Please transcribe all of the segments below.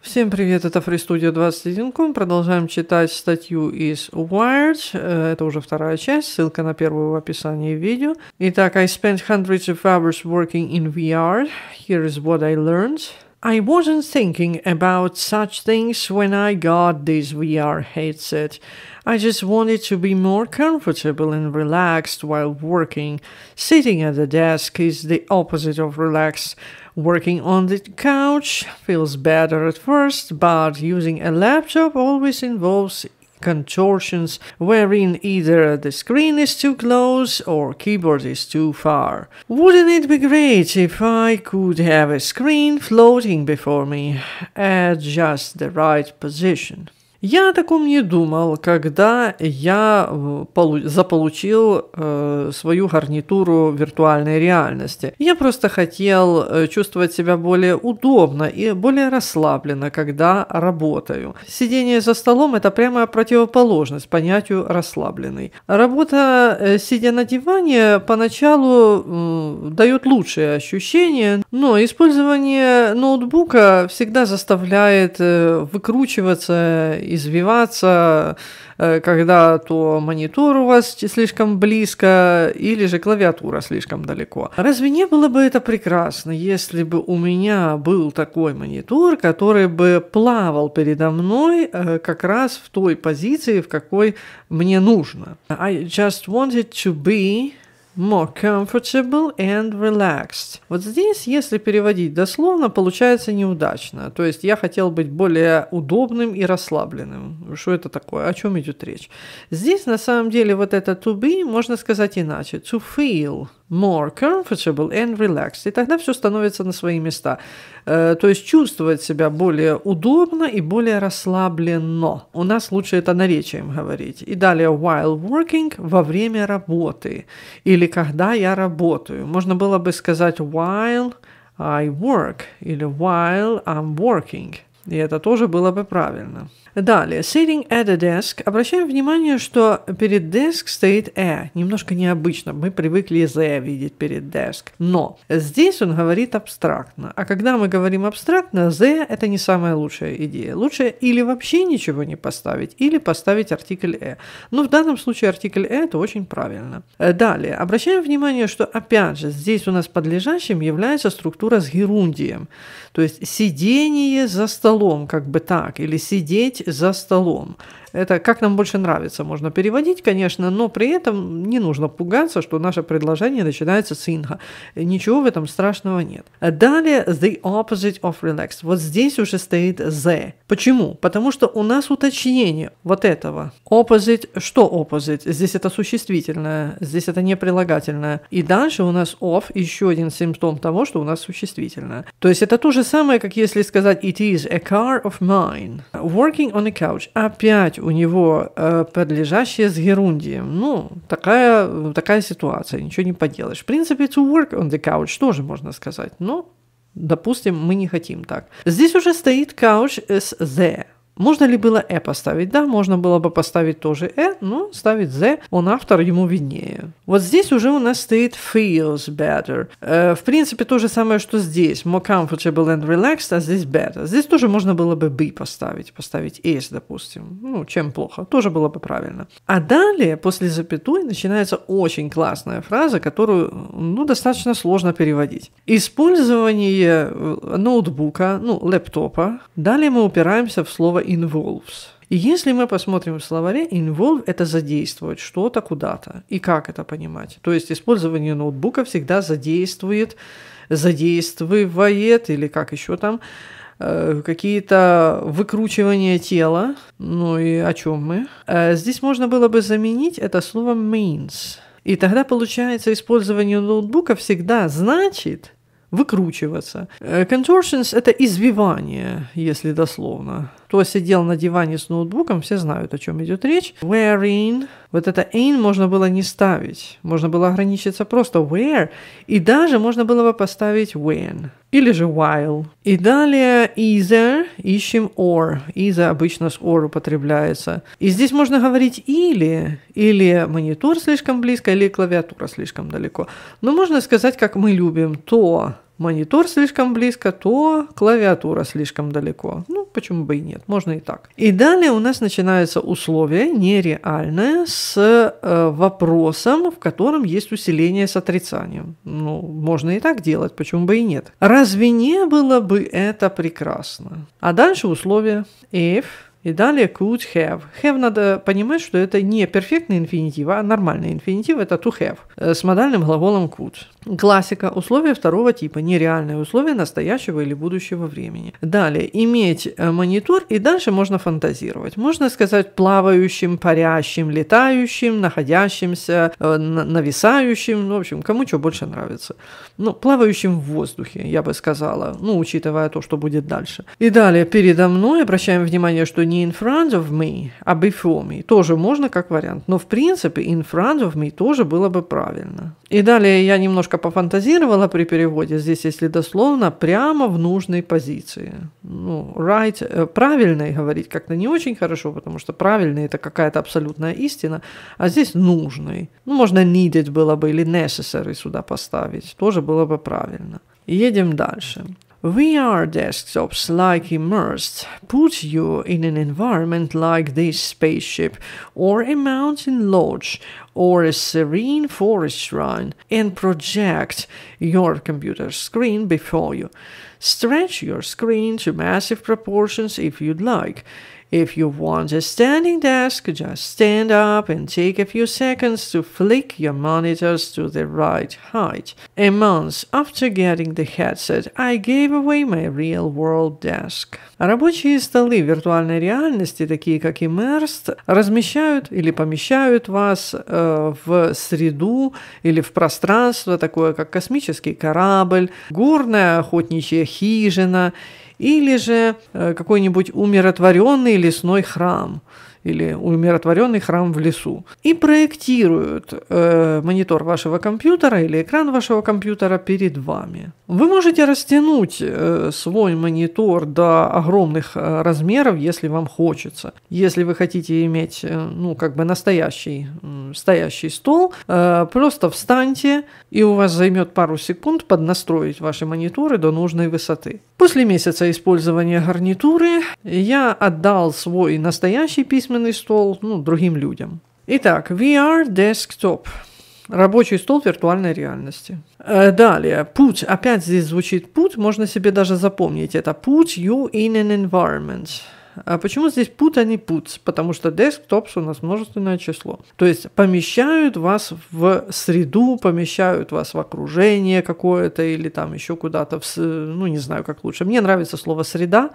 Всем привет, это Free FreeStudio 21.com. Продолжаем читать статью из Wired. Э, это уже вторая часть, ссылка на первую в описании видео. Итак, I spent hundreds of hours working in VR. Here is what I learned. I wasn't thinking about such things when I got this VR headset. I just wanted to be more comfortable and relaxed while working. Sitting at the desk is the opposite of relaxed. Working on the couch feels better at first, but using a laptop always involves contortions wherein either the screen is too close or keyboard is too far. Wouldn't it be great if I could have a screen floating before me at just the right position? Я о таком не думал, когда я э, заполучил э, свою гарнитуру виртуальной реальности. Я просто хотел э, чувствовать себя более удобно и более расслабленно, когда работаю. Сидение за столом – это прямая противоположность понятию «расслабленный». Работа, сидя на диване, поначалу дает лучшие ощущения, но использование ноутбука всегда заставляет выкручиваться извиваться, э, когда то монитор у вас слишком близко или же клавиатура слишком далеко. Разве не было бы это прекрасно, если бы у меня был такой монитор, который бы плавал передо мной э, как раз в той позиции, в какой мне нужно? I а just wanted to be more comfortable and relaxed. Вот здесь, если переводить дословно, получается неудачно. То есть я хотел быть более удобным и расслабленным. Что это такое? О чем идет речь? Здесь на самом деле вот это to be можно сказать иначе. To feel more comfortable and relaxed. И тогда все становится на свои места. Э, то есть чувствовать себя более удобно и более расслабленно. У нас лучше это наречием говорить. И далее while working – во время работы. Или когда я работаю. Можно было бы сказать while I work или while I'm working – и это тоже было бы правильно. Далее, sitting at a desk. Обращаем внимание, что перед desk стоит a. Немножко необычно. Мы привыкли the видеть перед desk. Но здесь он говорит абстрактно. А когда мы говорим абстрактно, the – это не самая лучшая идея. Лучше или вообще ничего не поставить, или поставить артикль e. Но в данном случае артикль e – это очень правильно. Далее, обращаем внимание, что опять же здесь у нас подлежащим является структура с герундием. То есть сидение за столом, как бы так, или сидеть за столом. Это как нам больше нравится, можно переводить, конечно, но при этом не нужно пугаться, что наше предложение начинается с инга. Ничего в этом страшного нет. Далее, the opposite of relaxed. Вот здесь уже стоит the. Почему? Потому что у нас уточнение вот этого. Opposite, что opposite? Здесь это существительное, здесь это не прилагательное. И дальше у нас of, еще один симптом того, что у нас существительное. То есть это то же самое, как если сказать it is a car of mine, working on a couch. Опять забрать у него э, подлежащее с герундием. Ну, такая, такая ситуация, ничего не поделаешь. В принципе, to work on the couch тоже можно сказать, но, допустим, мы не хотим так. Здесь уже стоит couch с the, можно ли было «э» поставить? Да, можно было бы поставить тоже «э», но ставить «the», он автор, ему виднее. Вот здесь уже у нас стоит «feels better». Э, в принципе, то же самое, что здесь. «More comfortable and relaxed», а здесь «better». Здесь тоже можно было бы «be» поставить, поставить «is», допустим. Ну, чем плохо. Тоже было бы правильно. А далее, после запятой, начинается очень классная фраза, которую, ну, достаточно сложно переводить. Использование ноутбука, ну, лэптопа. Далее мы упираемся в слово involves. И если мы посмотрим в словаре, involve – это задействовать что-то куда-то. И как это понимать? То есть использование ноутбука всегда задействует, задействует или как еще там, э, какие-то выкручивания тела. Ну и о чем мы? Э, здесь можно было бы заменить это слово means. И тогда получается использование ноутбука всегда значит выкручиваться. Э, contortions – это извивание, если дословно. Кто сидел на диване с ноутбуком, все знают, о чем идет речь. Wherein. Вот это in можно было не ставить. Можно было ограничиться просто where. И даже можно было бы поставить when. Или же while. И далее either. Ищем or. Either обычно с or употребляется. И здесь можно говорить или. Или монитор слишком близко, или клавиатура слишком далеко. Но можно сказать, как мы любим, то монитор слишком близко, то клавиатура слишком далеко. Ну, почему бы и нет, можно и так. И далее у нас начинается условие нереальное с э, вопросом, в котором есть усиление с отрицанием. Ну, можно и так делать, почему бы и нет. Разве не было бы это прекрасно? А дальше условие if – и далее could have. Have надо понимать, что это не перфектный инфинитив, а нормальный инфинитив, это to have э, с модальным глаголом could. Классика. Условия второго типа. Нереальные условия настоящего или будущего времени. Далее. Иметь э, монитор и дальше можно фантазировать. Можно сказать плавающим, парящим, летающим, находящимся, э, нависающим. Ну, в общем, кому что больше нравится. Ну, плавающим в воздухе, я бы сказала. Ну, учитывая то, что будет дальше. И далее. Передо мной обращаем внимание, что не не in front of me, а before me. Тоже можно как вариант. Но в принципе in front of me тоже было бы правильно. И далее я немножко пофантазировала при переводе. Здесь, если дословно, прямо в нужной позиции. Ну, right, э, правильный говорить как-то не очень хорошо, потому что правильный – это какая-то абсолютная истина, а здесь нужный. Ну, можно needed было бы или necessary сюда поставить. Тоже было бы правильно. Едем дальше. VR desktops like Immersed put you in an environment like this spaceship, or a mountain lodge, or a serene forest shrine, and project your computer screen before you. Stretch your screen to massive proportions if you'd like. If you want a standing desk, just stand up and take a few seconds to flick your monitors to the right height. A month after getting the headset, I gave away my real world desk. Рабочие столы виртуальной реальности, такие как Immersed, размещают или помещают вас э, в среду или в пространство, такое как космический корабль, горная охотничья хижина – или же э, какой-нибудь умиротворенный лесной храм – или умиротворенный храм в лесу, и проектируют э, монитор вашего компьютера или экран вашего компьютера перед вами. Вы можете растянуть э, свой монитор до огромных э, размеров, если вам хочется. Если вы хотите иметь, э, ну, как бы настоящий э, стоящий стол, э, просто встаньте, и у вас займет пару секунд поднастроить ваши мониторы до нужной высоты. После месяца использования гарнитуры я отдал свой настоящий письменный письменный стол, ну, другим людям. Итак, VR Desktop. Рабочий стол виртуальной реальности. Э, далее, путь. Опять здесь звучит путь. можно себе даже запомнить. Это put you in an environment. А почему здесь put, а не puts? Потому что desktops у нас множественное число. То есть помещают вас в среду, помещают вас в окружение какое-то или там еще куда-то, в, ну не знаю как лучше. Мне нравится слово среда,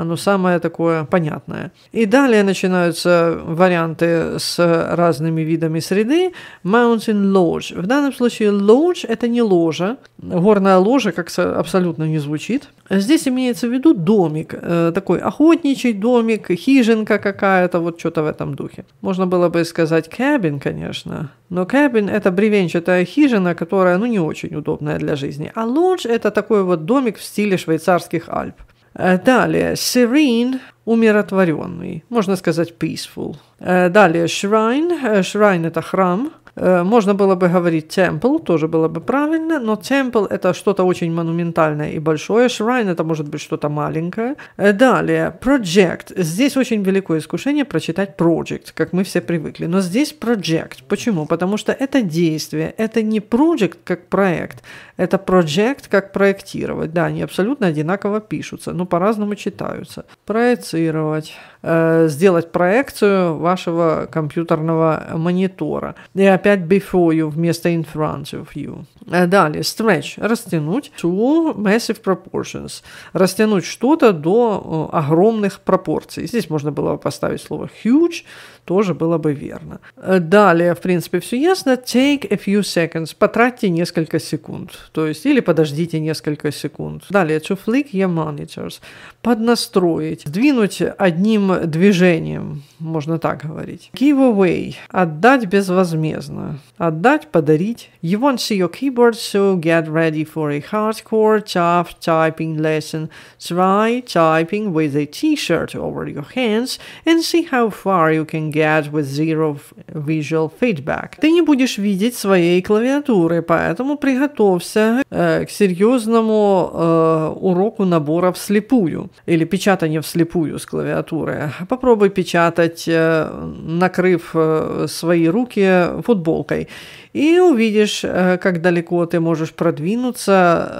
оно самое такое понятное. И далее начинаются варианты с разными видами среды. Mountain Lodge. В данном случае lodge – это не ложа. Горная ложа как абсолютно не звучит. Здесь имеется в виду домик. Э, такой охотничий домик, хижинка какая-то, вот что-то в этом духе. Можно было бы сказать кабин, конечно. Но кабин это бревенчатая хижина, которая, ну, не очень удобная для жизни. А lodge – это такой вот домик в стиле швейцарских Альп. Э, далее, serene, умиротворенный, можно сказать peaceful. Э, далее, shrine, э, shrine это храм, можно было бы говорить temple, тоже было бы правильно, но temple это что-то очень монументальное и большое, shrine это может быть что-то маленькое. Далее, project. Здесь очень великое искушение прочитать project, как мы все привыкли, но здесь project. Почему? Потому что это действие, это не project как проект, это проект как проектировать. Да, они абсолютно одинаково пишутся, но по-разному читаются. Проецировать. Э, сделать проекцию вашего компьютерного монитора. И опять before you вместо in front of you. Э, далее, stretch. Растянуть to massive proportions. Растянуть что-то до э, огромных пропорций. Здесь можно было поставить слово huge, тоже было бы верно. Э, далее, в принципе, все ясно. Take a few seconds. Потратьте несколько секунд. То есть, или подождите несколько секунд. Далее, to flick your monitors. Поднастроить. сдвинуть одним движением. Можно так говорить. Give away. Отдать безвозмездно. Отдать, подарить. You won't see your keyboard, so get ready for a hardcore tough typing lesson. Try typing with a t-shirt over your hands and see how far you can get get with zero visual feedback. Ты не будешь видеть своей клавиатуры, поэтому приготовься э, к серьезному э, уроку набора вслепую или печатания вслепую с клавиатуры. Попробуй печатать, э, накрыв э, свои руки футболкой и увидишь, э, как далеко ты можешь продвинуться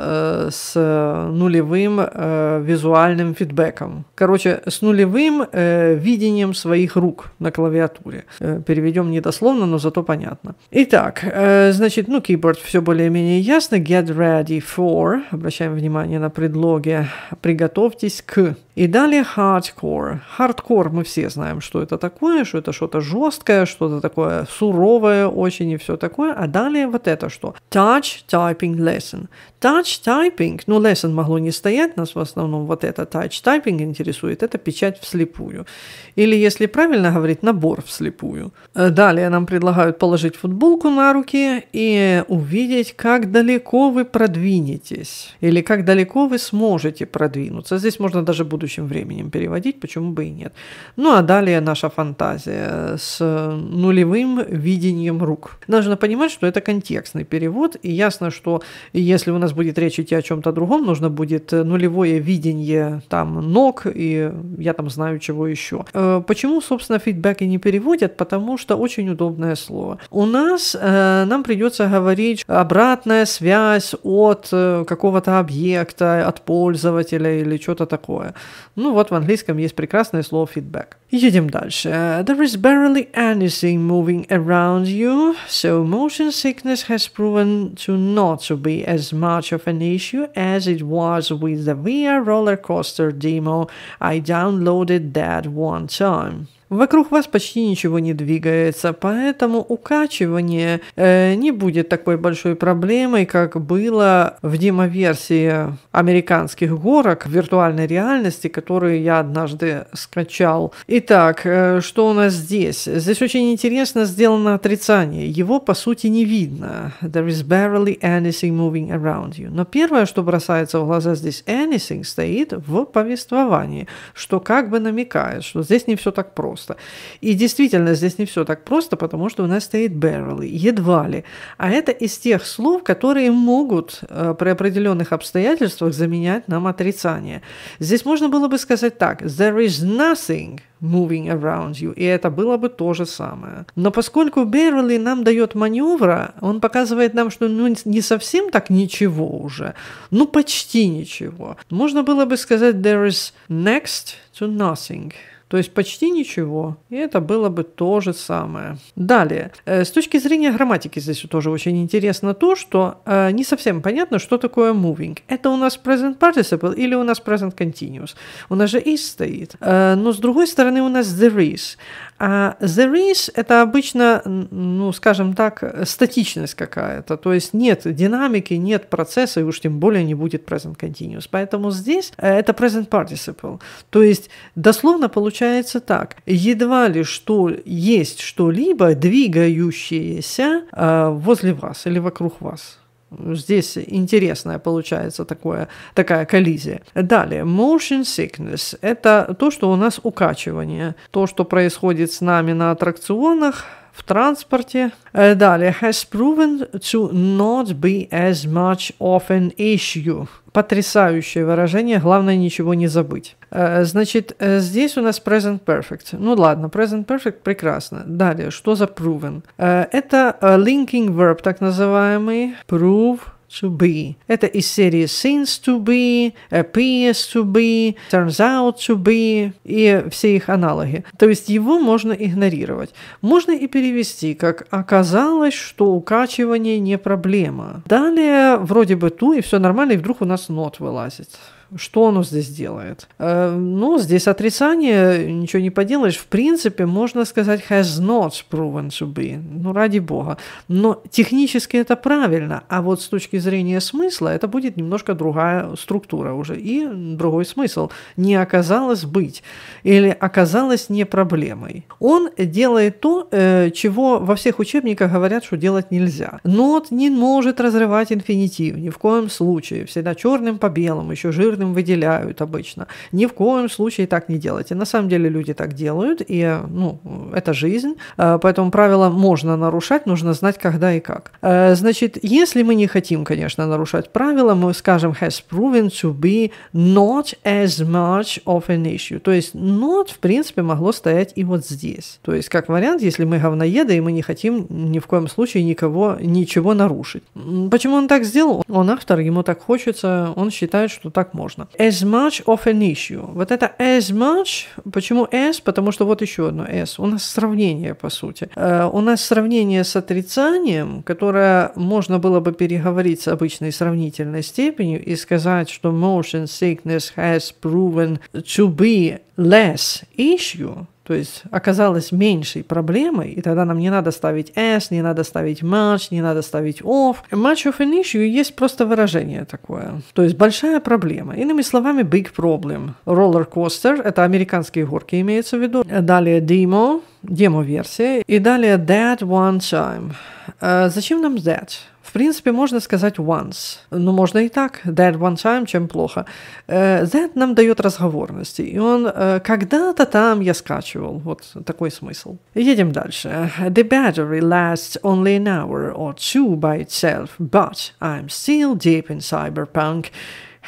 э, с нулевым э, визуальным фидбэком. Короче, с нулевым видением своих рук на клавиатуре. Переведем недословно, но зато понятно. Итак, значит, ну, keyboard все более-менее ясно. Get ready for. Обращаем внимание на предлоги. Приготовьтесь к и далее хардкор. Хардкор мы все знаем, что это такое, что это что-то жесткое, что-то такое суровое очень и все такое. А далее вот это что? Touch typing lesson. Тач-тайпинг, ну, lesson могло не стоять, нас в основном вот это тач-тайпинг интересует, это печать вслепую. Или, если правильно говорить, набор вслепую. Э, далее нам предлагают положить футболку на руки и увидеть, как далеко вы продвинетесь. Или как далеко вы сможете продвинуться. Здесь можно даже будущим временем переводить, почему бы и нет. Ну, а далее наша фантазия с нулевым видением рук. Нужно понимать, что это контекстный перевод, и ясно, что если у нас сейчас будет речь идти о чем-то другом, нужно будет э, нулевое видение там ног, и я там знаю чего еще. Э, почему, собственно, фидбэки не переводят? Потому что очень удобное слово. У нас э, нам придется говорить обратная связь от какого-то объекта, от пользователя или что-то такое. Ну вот в английском есть прекрасное слово feedback. Едем дальше. There is barely anything moving around you, so motion sickness has proven to not to be as much much of an issue as it was with the VR roller coaster demo I downloaded that one time. Вокруг вас почти ничего не двигается, поэтому укачивание э, не будет такой большой проблемой, как было в демоверсии американских горок в виртуальной реальности, которую я однажды скачал. Итак, э, что у нас здесь? Здесь очень интересно сделано отрицание. Его, по сути, не видно. There is barely anything moving around you. Но первое, что бросается в глаза здесь, anything стоит в повествовании, что как бы намекает, что здесь не все так просто просто. И действительно, здесь не все так просто, потому что у нас стоит barely, едва ли. А это из тех слов, которые могут э, при определенных обстоятельствах заменять нам отрицание. Здесь можно было бы сказать так. There is nothing moving around you, и это было бы то же самое. Но поскольку Берли нам дает маневра, он показывает нам, что ну, не совсем так ничего уже, ну почти ничего. Можно было бы сказать there is next to nothing – то есть почти ничего. И это было бы то же самое. Далее. Э, с точки зрения грамматики здесь тоже очень интересно то, что э, не совсем понятно, что такое moving. Это у нас present participle или у нас present continuous? У нас же is стоит. Э, но с другой стороны у нас there is. А the race это обычно, ну, скажем так, статичность какая-то, то есть нет динамики, нет процесса, и уж тем более не будет present continuous. Поэтому здесь э, это present participle. То есть дословно получается так. Едва ли что есть что-либо двигающееся э, возле вас или вокруг вас. Здесь интересная получается такое, такая коллизия. Далее, motion sickness – это то, что у нас укачивание, то, что происходит с нами на аттракционах, в транспорте. Э, далее, has proven to not be as much of an issue. Потрясающее выражение, главное ничего не забыть. Э, значит, э, здесь у нас present perfect. Ну ладно, present perfect прекрасно. Далее, что за proven? Э, это linking verb, так называемый, prove to be. Это из серии seems to be, appears to be, turns out to be и все их аналоги. То есть его можно игнорировать. Можно и перевести, как оказалось, что укачивание не проблема. Далее вроде бы ту и все нормально, и вдруг у нас not вылазит. Что оно здесь делает? Э, ну, здесь отрицание, ничего не поделаешь. В принципе, можно сказать, has not proven to be. Ну, ради бога. Но технически это правильно, а вот с точки зрения смысла это будет немножко другая структура уже и другой смысл. Не оказалось быть или оказалось не проблемой. Он делает то, э, чего во всех учебниках говорят, что делать нельзя. Нот не может разрывать инфинитив ни в коем случае. Всегда черным по белому, еще жирным жирным выделяют обычно. Ни в коем случае так не делайте. На самом деле люди так делают, и ну, это жизнь, э, поэтому правила можно нарушать, нужно знать, когда и как. Э, значит, если мы не хотим, конечно, нарушать правила, мы скажем has proven to be not as much of an issue. То есть not, в принципе, могло стоять и вот здесь. То есть, как вариант, если мы говноеды, и мы не хотим ни в коем случае никого, ничего нарушить. Почему он так сделал? Он автор, ему так хочется, он считает, что так можно можно. As much of an issue. Вот это as much. Почему as? Потому что вот еще одно as. У нас сравнение, по сути. Uh, у нас сравнение с отрицанием, которое можно было бы переговорить с обычной сравнительной степенью и сказать, что motion sickness has proven to be less issue то есть оказалось меньшей проблемой, и тогда нам не надо ставить s, не надо ставить much, не надо ставить of. Much of an issue есть просто выражение такое, то есть большая проблема. Иными словами, big problem. Roller coaster – это американские горки имеется в виду. Далее demo, демо-версия. И далее that one time. А зачем нам that? В принципе, можно сказать once, но можно и так, that one time, чем плохо. Э, that нам дает разговорности, и он э, когда-то там я скачивал, вот такой смысл. Едем дальше. The battery lasts only an hour or two by itself, but I'm still deep in cyberpunk.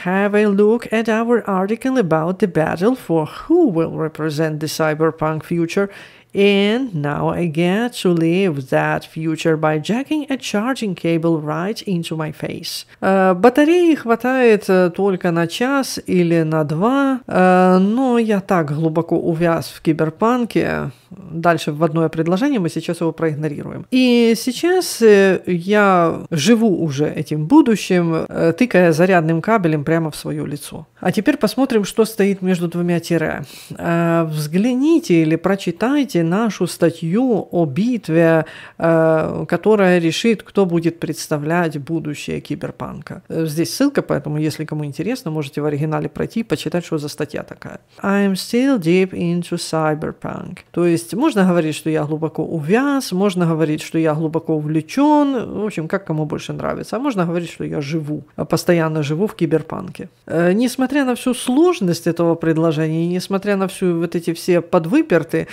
Have a look at our article about the battle for who will represent the cyberpunk future And now I get to live that future by jacking a charging cable right into my face. Э, батареи хватает э, только на час или на два, э, но я так глубоко увяз в киберпанке. Дальше в одно предложение мы сейчас его проигнорируем. И сейчас я живу уже этим будущим, тыкая зарядным кабелем прямо в свое лицо. А теперь посмотрим, что стоит между двумя тире. Взгляните или прочитайте нашу статью о битве, э, которая решит, кто будет представлять будущее киберпанка. Э, здесь ссылка, поэтому, если кому интересно, можете в оригинале пройти, почитать, что за статья такая. I am still deep into cyberpunk. То есть можно говорить, что я глубоко увяз, можно говорить, что я глубоко увлечен, в общем, как кому больше нравится. А можно говорить, что я живу, э, постоянно живу в киберпанке. Несмотря на всю сложность этого предложения несмотря на всю вот эти все подвыперты,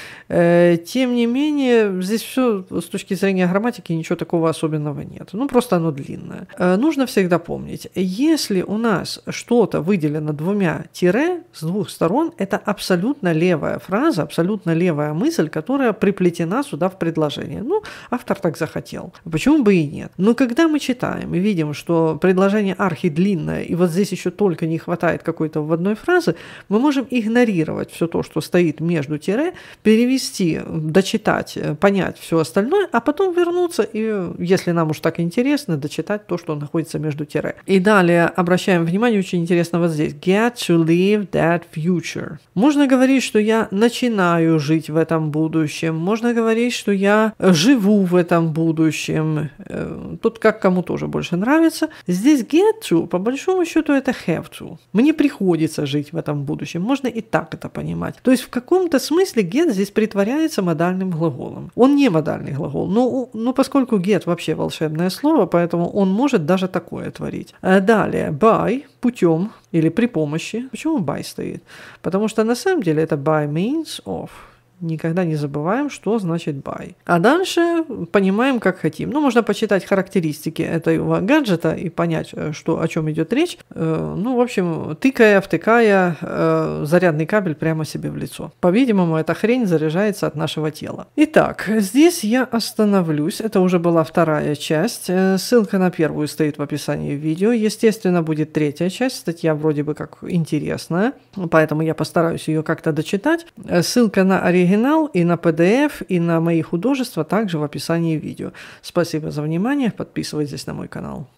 Э, тем не менее, здесь все с точки зрения грамматики ничего такого особенного нет. Ну, просто оно длинное. Э, нужно всегда помнить, если у нас что-то выделено двумя тире с двух сторон, это абсолютно левая фраза, абсолютно левая мысль, которая приплетена сюда в предложение. Ну, автор так захотел. Почему бы и нет? Но когда мы читаем и видим, что предложение архи длинное, и вот здесь еще только не хватает какой-то вводной фразы, мы можем игнорировать все то, что стоит между тире, перевести дочитать, э, понять все остальное, а потом вернуться и, если нам уж так интересно, дочитать то, что находится между тире. И далее обращаем внимание, очень интересно вот здесь. Get to live that future. Можно говорить, что я начинаю жить в этом будущем. Можно говорить, что я живу в этом будущем. Э, тут как кому тоже больше нравится. Здесь get to, по большому счету, это have to. Мне приходится жить в этом будущем. Можно и так это понимать. То есть в каком-то смысле get здесь притворяется является модальным глаголом. Он не модальный глагол. но, ну, но ну, поскольку get вообще волшебное слово, поэтому он может даже такое творить. Э, далее, by, путем или при помощи. Почему by стоит? Потому что на самом деле это by means of никогда не забываем, что значит buy. А дальше понимаем, как хотим. Ну, можно почитать характеристики этого гаджета и понять, э, что, о чем идет речь. Э, ну, в общем, тыкая, втыкая э, зарядный кабель прямо себе в лицо. По-видимому, эта хрень заряжается от нашего тела. Итак, здесь я остановлюсь. Это уже была вторая часть. Ссылка на первую стоит в описании видео. Естественно, будет третья часть. Статья вроде бы как интересная, поэтому я постараюсь ее как-то дочитать. Ссылка на оригинал оригинал и на PDF, и на мои художества также в описании видео. Спасибо за внимание, подписывайтесь на мой канал.